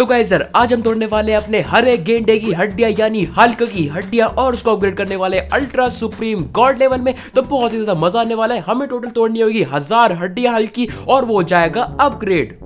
तो गाय सर आज हम तोड़ने वाले अपने हरे गेंडे की हड्डियां यानी हल्क की हड्डियां और उसको अपग्रेड करने वाले अल्ट्रा सुप्रीम गॉड लेवल में तो बहुत ही ज्यादा मजा आने वाला है हमें टोटल तोड़नी होगी हजार हड्डियां हल्की और वो जाएगा अपग्रेड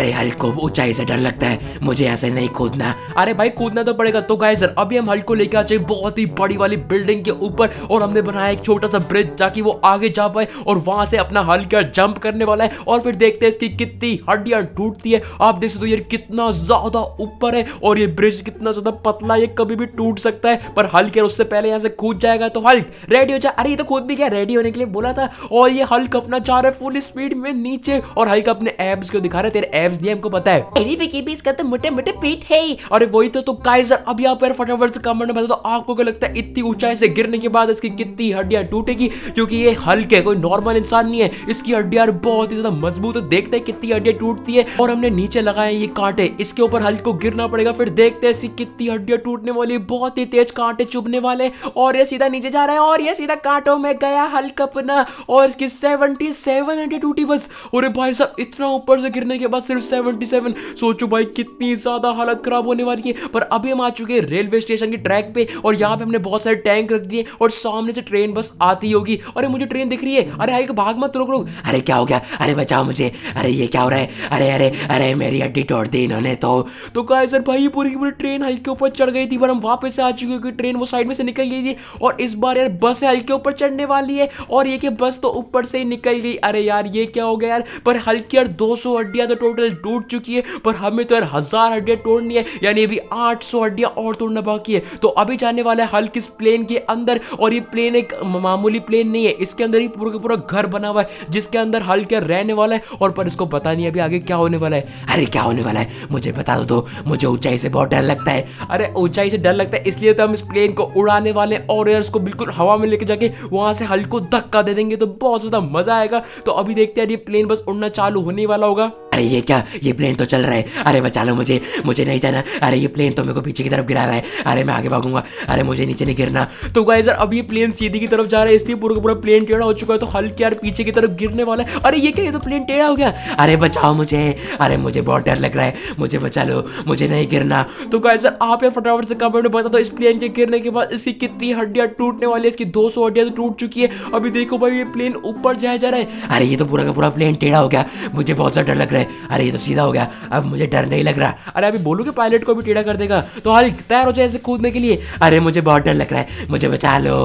अरे हल्को ऊंचाई से डर लगता है मुझे ऐसे नहीं कूदना अरे भाई कूदना तो पड़ेगा तो गाय सर अभी हम हल्को लेके आ जाए बहुत ही बड़ी वाली बिल्डिंग के ऊपर और हमने बनाया एक छोटा सा ब्रिज ताकि वो आगे जा पाए और वहां से अपना हल्का जंप करने वाला है और फिर देखते हैं इसकी कितनी हड्डियां टूटती है आप देख सकते हो ये कितना ज्यादा ऊपर है और ये ब्रिज कितना ज्यादा पतला ये कभी भी टूट सकता है पर हल्के उससे पहले यहाँ से कूद जाएगा तो हल्क रेडी हो जाए अरे ये तो कूद भी गया रेडी होने के लिए बोला था और ये हल्क अपना जा रहा है फुल स्पीड में नीचे और हल्क अपने एब्स को दिखा रहे तेरे गेम्स दिए हमको पता है anyway, के भी का तो मोटे मोटे पेट है ही और वही तो तो काइजर अब यहाँ पर फटाफट से कमेंट में बता दो आपको क्या लगता है इतनी ऊंचाई से गिरने के बाद इसकी कितनी हड्डियां टूटेगी क्योंकि ये हल्के है कोई नॉर्मल इंसान नहीं है इसकी हड्डियां बहुत ही ज्यादा मजबूत है देखते हैं कितनी हड्डियां टूटती है और हमने नीचे लगाए ये कांटे इसके ऊपर हल्क को गिरना पड़ेगा फिर देखते हैं इसकी कितनी हड्डियां टूटने वाली बहुत ही तेज कांटे चुभने वाले और ये सीधा नीचे जा रहा है और ये सीधा कांटों में गया हल्क अपना और इसकी सेवनटी सेवन हड्डियां टूटी बस और भाई साहब इतना ऊपर से गिरने के बाद सिर्फ 177 सोचो भाई कितनी ज्यादा हालत खराब होने वाली है पर अभी हम आ चुके हैं रेलवे स्टेशन के ट्रैक पे और यहाँ पे हमने बहुत सारे टैंक रख दिए और सामने से ट्रेन बस आती होगी अरे मुझे ट्रेन दिख रही है अरे हाइक भाग मत रोक रोक अरे क्या हो गया अरे बचाओ मुझे अरे ये क्या हो रहा है अरे अरे अरे मेरी हड्डी तोड़ दी इन्होंने तो तो कहा सर भाई पूरी की पूरी ट्रेन हाइक के ऊपर चढ़ गई थी पर हम वापस से आ चुके क्योंकि ट्रेन वो साइड में से निकल गई थी और इस बार यार बस हल्क के ऊपर चढ़ने वाली है और ये कि बस तो ऊपर से ही निकल गई अरे यार ये क्या हो गया यार पर हल्की यार दो सौ हड्डियां तो टोटल टोटल टूट चुकी है पर हमें तो यार हजार हड्डियां तोड़नी है यानी अभी 800 हड्डियां और तोड़ना बाकी है तो अभी जाने वाला है हल्क इस प्लेन के अंदर और ये प्लेन एक मामूली प्लेन नहीं है इसके अंदर ही पूरा का पूरा घर बना हुआ है जिसके अंदर हल्क रहने वाला है और पर इसको पता नहीं अभी आगे क्या होने वाला है अरे क्या होने वाला है मुझे बता दो तो, मुझे ऊंचाई से बहुत डर लगता है अरे ऊंचाई से डर लगता है इसलिए तो हम इस प्लेन को उड़ाने वाले और यार इसको बिल्कुल हवा में लेके जाके वहां से हल्क को धक्का दे देंगे तो बहुत ज्यादा मजा आएगा तो अभी देखते हैं ये प्लेन बस उड़ना चालू होने वाला होगा अरे ये क्या ये प्लेन तो चल रहा है अरे बचा लो मुझे मुझे नहीं जाना अरे ये प्लेन तो मेरे को पीछे की तरफ गिरा रहा है अरे मैं आगे भागूंगा अरे मुझे नीचे नहीं गिरना तो गाइस यार अब ये प्लेन सीधी की तरफ जा रहा है इसलिए पूरा पूरा प्लेन टेढ़ा हो चुका है तो हल्के यार पीछे की तरफ गिरने वाला है अरे ये क्या ये तो प्लेन टेढ़ा हो गया अरे बचाओ मुझे अरे मुझे बहुत डर लग रहा है मुझे बचा लो मुझे नहीं गिरना तो गाइस यार आप यार फटाफट से कमेंट में बता दो इस प्लेन के गिरने के बाद इसकी कितनी हड्डियां टूटने वाली है इसकी दो सौ हड्डियां तो टूट चुकी है अभी देखो भाई ये प्लेन ऊपर जाया जा रहा है अरे ये तो पूरा का पूरा प्लेन टेढ़ा हो गया मुझे बहुत सा डर लग रहा है रहे अरे ये तो सीधा हो गया अब मुझे डर नहीं लग रहा अरे अभी बोलूँ कि पायलट को भी टेढ़ा कर देगा तो हाल तैयार हो जाए ऐसे कूदने के लिए अरे मुझे बहुत डर लग रहा है मुझे बचा लो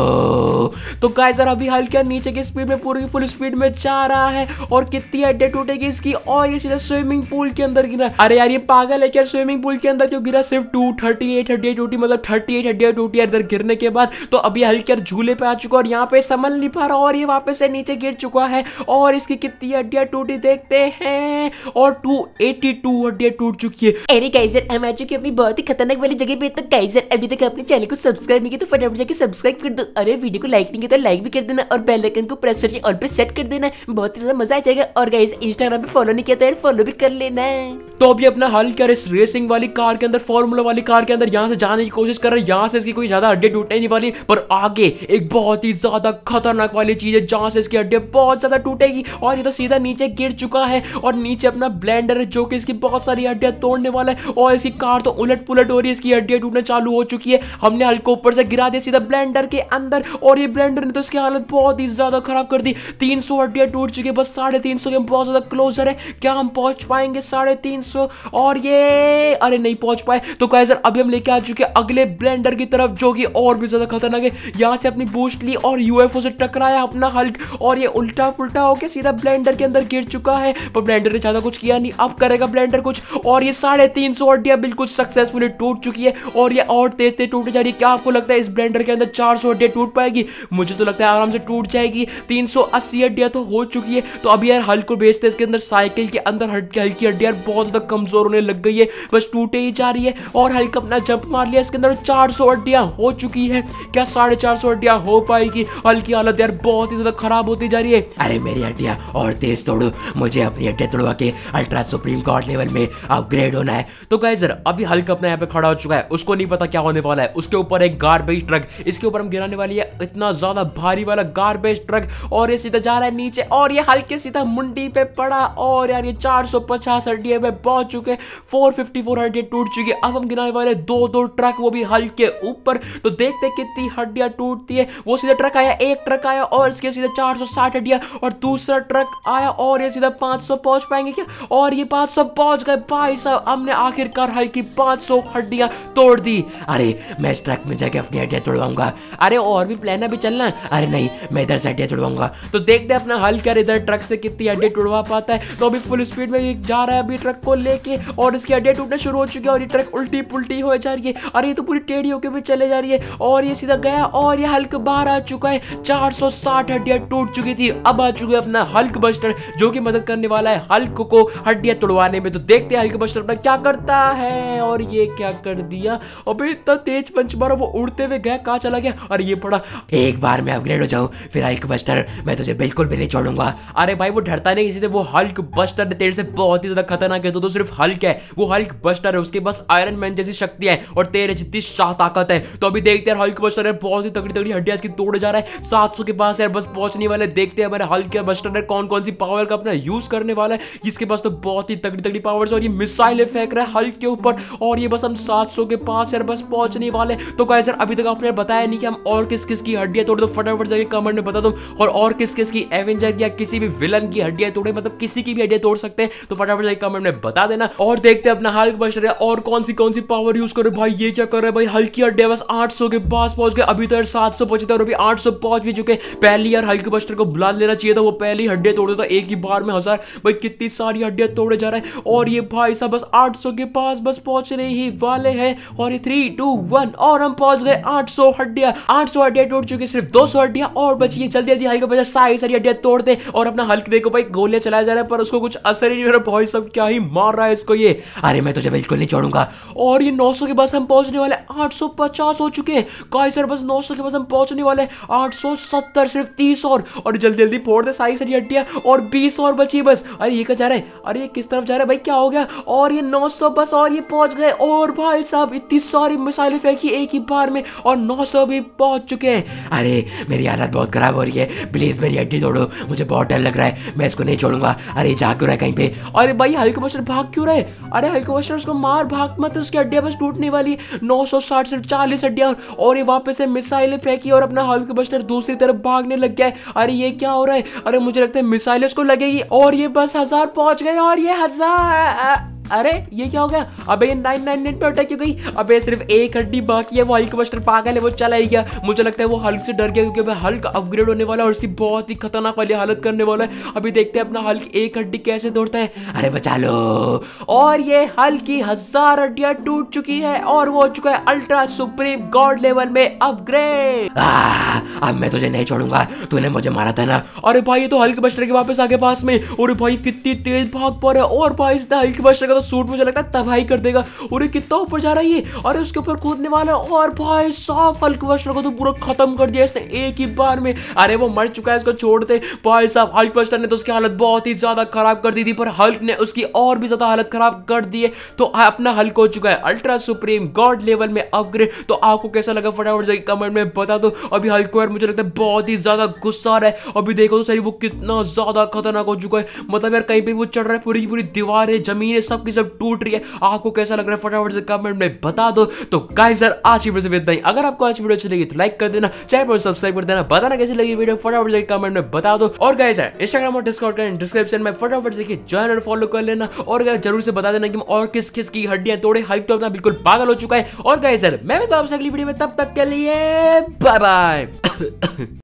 तो गाय सर अभी हल्का नीचे की स्पीड में पूरी फुल स्पीड में जा रहा है और कितनी अड्डे टूटेगी इसकी और ये सीधा स्विमिंग पूल के अंदर गिरा अरे यार ये पागल है क्या स्विमिंग पूल के अंदर जो गिरा सिर्फ टू थर्टी एट हड्डी टूटी मतलब थर्टी एट हड्डी टूटी इधर गिरने के बाद तो अभी हल्के झूले पे आ चुका और यहाँ पे संभल नहीं पा रहा और ये वापस से नीचे गिर चुका है और इसकी कितनी हड्डियां टूटी देखते हैं और टू एटी टू डे टूट चुकी है अरे गाइजर हम आ चुके अपनी बहुत ही खतरनाक वाली जगह पे तो गाइजर अभी तक अपने चैनल को सब्सक्राइब नहीं किया तो फटाफट जाके सब्सक्राइब कर दो अरे वीडियो को लाइक नहीं किया तो लाइक भी कर देना और बेल आइकन को प्रेस करके ऑल पे सेट कर देना बहुत ही ज्यादा मजा आ जाएगा और गाइस इंस्टाग्राम पे फॉलो नहीं किया तो यार फॉलो भी कर लेना तो अभी अपना हाल क्या इस रेसिंग वाली कार के अंदर फॉर्मूला वाली कार के अंदर यहाँ से जाने की कोशिश कर रहा है यहाँ से इसकी कोई ज्यादा हड्डी टूटने नहीं वाली पर आगे एक बहुत ही ज्यादा खतरनाक वाली चीज है जहाँ से इसकी हड्डी बहुत ज्यादा टूटेगी और ये तो सीधा नीचे गिर चुका है और नीचे अपना ब्लेंडर है जो कि इसकी बहुत सारी हड्डियां तोड़ने वाला है और इसकी कार तो उलट पुलट हो रही है इसकी हड्डियां टूटना चालू हो चुकी है हमने हल्को ऊपर से गिरा दिया सीधा ब्लेंडर के अंदर और ये ब्लेंडर ने तो इसकी हालत बहुत ही ज्यादा खराब कर दी तीन सौ हड्डियां टूट चुकी है बस साढ़े तीन सौ के बहुत ज्यादा क्लोजर है क्या हम पहुंच पाएंगे साढ़े तीन सौ और ये अरे नहीं पहुंच पाए तो कहे सर अभी हम लेके आ चुके अगले ब्लेंडर की तरफ जो कि और भी ज्यादा खतरनाक है यहाँ से अपनी बूस्ट ली और यूएफओ से टकराया अपना हल्क और ये उल्टा पुलटा होकर सीधा ब्लेंडर के अंदर गिर चुका है पर ब्लेंडर ने ज्यादा कुछ किया नहीं अब करेगा ब्लेंडर कुछ और ये साढ़े तीन सौ हड्डियां बिल्कुल सक्सेसफुली टूट चुकी है और ये और तेज तेज टूट जा रही है क्या आपको लगता है इस ब्लेंडर के अंदर चार सौ हड्डियां टूट पाएगी मुझे तो लगता है आराम से टूट जाएगी तीन सौ अस्सी हड्डियां तो हो चुकी है तो अभी यार हल्को बेचते इसके अंदर साइकिल के अंदर हल्की हड्डियां बहुत ज़्यादा कमज़ोर होने लग गई है बस टूटे ही जा रही है और हल्का अपना जंप मार लिया इसके अंदर चार सौ हड्डियां हो चुकी है क्या साढ़े चार सौ हड्डियां हो पाएगी हल्की हालत यार बहुत ही ज़्यादा खराब होती जा रही है अरे मेरी हड्डियां और तेज तोड़ो मुझे अपनी हड्डियां तोड़वा के अल्ट्रा सुप्रीम गॉड लेवल में अपग्रेड होना है तो सर अभी हल्क अपना यहाँ पे खड़ा हो चुका है उसको नहीं पता क्या होने वाला है उसके ऊपर एक गार्बेज ट्रक इसके ऊपर हम गिराने वाली है इतना ज्यादा भारी वाला गार्बेज ट्रक और ये सीधा जा रहा है नीचे और ये हल्के सीधा मुंडी पे पड़ा और यार ये चार सौ पचास हड्डी में पहुंच चुके फोर फिफ्टी फोर हड्डी टूट चुकी है अब हम गिराने वाले दो दो ट्रक वो भी हल्के ऊपर तो देखते कितनी हड्डियां टूटती है वो सीधा ट्रक आया एक ट्रक आया और इसके सीधा चार सौ साठ हड्डियां और दूसरा ट्रक आया और ये सीधा पांच सौ पहुंच पाएंगे क्या और ये बात सब पहुंच गए भाई साहब हमने आखिरकार हाई की 500 हड्डियां तोड़ दी अरे मैं इस ट्रक में जाके अपनी हड्डियां तोड़वाऊंगा अरे और भी प्लान अभी चलना है अरे नहीं मैं इधर से हड्डियां तोड़वाऊंगा तो देखते हैं अपना हल कर इधर ट्रक से कितनी हड्डी तोड़वा पाता है तो अभी फुल स्पीड में जा रहा है अभी ट्रक को लेके और इसकी हड्डियां टूटना शुरू हो चुकी है और ये ट्रक उल्टी पुलटी हो जा रही है अरे ये तो पूरी टेढ़ी होकर भी चले जा रही है और ये सीधा गया और ये हल्क बाहर आ चुका है 460 हड्डियां टूट चुकी थी अब आ चुके अपना हल्क बस्टर जो कि मदद करने वाला है हल्क को को हड्डियां तोड़वाने में तो देखते हैं हल्के बस्टर अपना क्या करता है और ये क्या कर दिया अबे इतना तेज पंच मारा वो उड़ते हुए गया कहा चला गया और ये पड़ा एक बार मैं अपग्रेड हो जाऊँ फिर हल्क बस्टर मैं तुझे बिल्कुल भी नहीं छोड़ूंगा अरे भाई वो डरता नहीं किसी से वो हल्क बस्टर तेरे से बहुत ही ज्यादा खतरनाक है तो, तो सिर्फ हल्क है वो हल्क बस्टर है उसके पास आयरन मैन जैसी शक्ति है और तेरे जितनी शाह ताकत है तो अभी देखते हैं हल्क बस्टर है बहुत ही तगड़ी तगड़ी हड्डियां इसकी तोड़ जा रहा है सात के पास यार बस पहुंचने वाले देखते हैं हमारे हल्क बस्टर है कौन कौन सी पावर का अपना यूज करने वाला है जिसके इसके पास तो बहुत ही तगड़ी तगड़ी पावर्स और ये मिसाइलें फेंक रहा है हल्क के ऊपर और ये बस हम 700 के पास यार बस पहुंचने वाले तो गाइस यार अभी तक आपने बताया नहीं कि हम और किस किस की हड्डियां तोड़ दो तो फटाफट जाके कमेंट में बता दो और और किस किस की एवेंजर या किसी भी विलन की हड्डियां तोड़े मतलब किसी की भी हड्डियां तोड़ सकते हैं तो फटाफट जाके कमेंट में बता देना और देखते हैं अपना हल्क बच रहा है और कौन सी कौन सी पावर यूज करे भाई ये क्या कर रहा है भाई हल्की हड्डिया बस आठ के पास पहुंच गए अभी तो यार सात सौ और अभी आठ पहुंच भी चुके पहली यार हल्के बस्टर को बुला लेना चाहिए था वो पहली हड्डिया तोड़ देता एक ही बार में हजार भाई कितनी सारी हड्डियां तोड़े जा रहा है और ये भाई साहब बस 800 के पास बस पहुंचने ही वाले हैं और ये थ्री टू वन और हम पहुंच गए 800 हड्डियां 800 हड्डियां टूट चुकी सिर्फ 200 हड्डियां और बची है जल्दी जल्दी हल्के बचा सारी सारी हड्डियां तोड़ दे और अपना हल्क देखो भाई गोलियां चलाया जा रहा है पर उसको कुछ असर ही नहीं हो रहा भाई साहब क्या ही मार रहा है इसको ये अरे मैं तुझे बिल्कुल नहीं छोड़ूंगा और ये 900 के पास हम पहुंचने वाले 850 हो चुके हैं सर बस 900 के पास हम पहुंचने वाले 870 सिर्फ तीस और जल्दी जल्दी फोड़ दे सारी सारी हड्डियां और बीस और बची बस अरे ये क्या जा रहा है रहे अरे ये किस तरफ जा रहे भाई क्या हो गया और ये 900 बस और ये पहुंच गए और भाई साहब इतनी सारी मिसाइलें फेंकी एक ही बार में और 900 भी पहुंच चुके हैं अरे मेरी हालत बहुत खराब हो रही है प्लीज मेरी हड्डी तोड़ो मुझे बहुत डर लग रहा है मैं इसको नहीं छोड़ूंगा अरे जा क्यों रहा है कहीं पे अरे भाई हल्के मच्छर भाग क्यों रहे अरे हल्के मच्छर उसको मार भाग मत उसकी हड्डियां बस टूटने वाली नौ सौ साठ से चालीस हड्डियां और ये वापस से मिसाइलें फेंकी और अपना हल्के मच्छर दूसरी तरफ भागने लग गया है अरे ये क्या हो रहा है अरे मुझे लगता है मिसाइल उसको लगेगी और ये बस हजार pode ganhar e é, arrasar. अरे ये क्या हो गया अबे ये 999 पे अटैक क्यों गई अबे सिर्फ एक हड्डी बाकी है वो हल्क बस्टर पागल है वो चला ही गया मुझे लगता है वो हल्क से डर गया क्योंकि अभी हल्क अपग्रेड होने वाला है और उसकी बहुत ही खतरनाक वाली हालत करने वाला है अभी देखते हैं अपना हल्क एक हड्डी कैसे दौड़ता है अरे बचा लो और ये हल्क की हजार हड्डियां टूट चुकी है और वो हो चुका है अल्ट्रा सुप्रीम गॉड लेवल में अपग्रेड अब मैं तुझे नहीं छोड़ूंगा तूने मुझे मारा था ना अरे भाई ये तो हल्क बस्टर के वापस आगे पास में और भाई कितनी तेज भाग पर है और भाई इसने हल्क बस्टर वो सूट मुझे लगता है तबाही कर देगा और ये कितना ऊपर जा रहा है ये अरे उसके ऊपर कूदने वाला है और भाई साफ अल्कवस्टर को तो पूरा खत्म कर दिया इसने एक ही बार में अरे वो मर चुका है इसको छोड़ते भाई साहब हल्क अल्कवस्टर ने तो उसकी हालत बहुत ही ज्यादा खराब कर दी थी पर हल्क ने उसकी और भी ज्यादा हालत खराब कर दी है तो अपना हल्क हो चुका है अल्ट्रा सुप्रीम गॉड लेवल में अपग्रेड तो आपको कैसा लगा फटाफट जाइए कमेंट में बता दो अभी हल्क को मुझे लगता है बहुत ही ज्यादा गुस्सा आ रहा है अभी देखो तो सही वो कितना ज्यादा खतरनाक हो चुका है मतलब यार कहीं पे वो चढ़ रहा है पूरी पूरी दीवार है जमीन है सब की सब टूट रही है आपको कैसा लग रहा है फटाफट से कमेंट में बता दो तो गाइस यार आज की वीडियो से इतना ही अगर आपको आज वीडियो अच्छी लगी तो लाइक कर देना चैनल पर सब्सक्राइब कर देना बताना कैसी लगी वीडियो फटाफट से कमेंट में बता दो और गाइस यार इंस्टाग्राम और डिस्कॉर्ड का डिस्क्रिप्शन में फटाफट से ज्वाइन और फॉलो कर लेना और गाइस जरूर से बता देना कि और किस किस की हड्डियां तोड़े हाइप तो अपना बिल्कुल पागल हो चुका है और गाइस यार मैं मिलता हूं आपसे अगली वीडियो में तब तक के लिए बाय बाय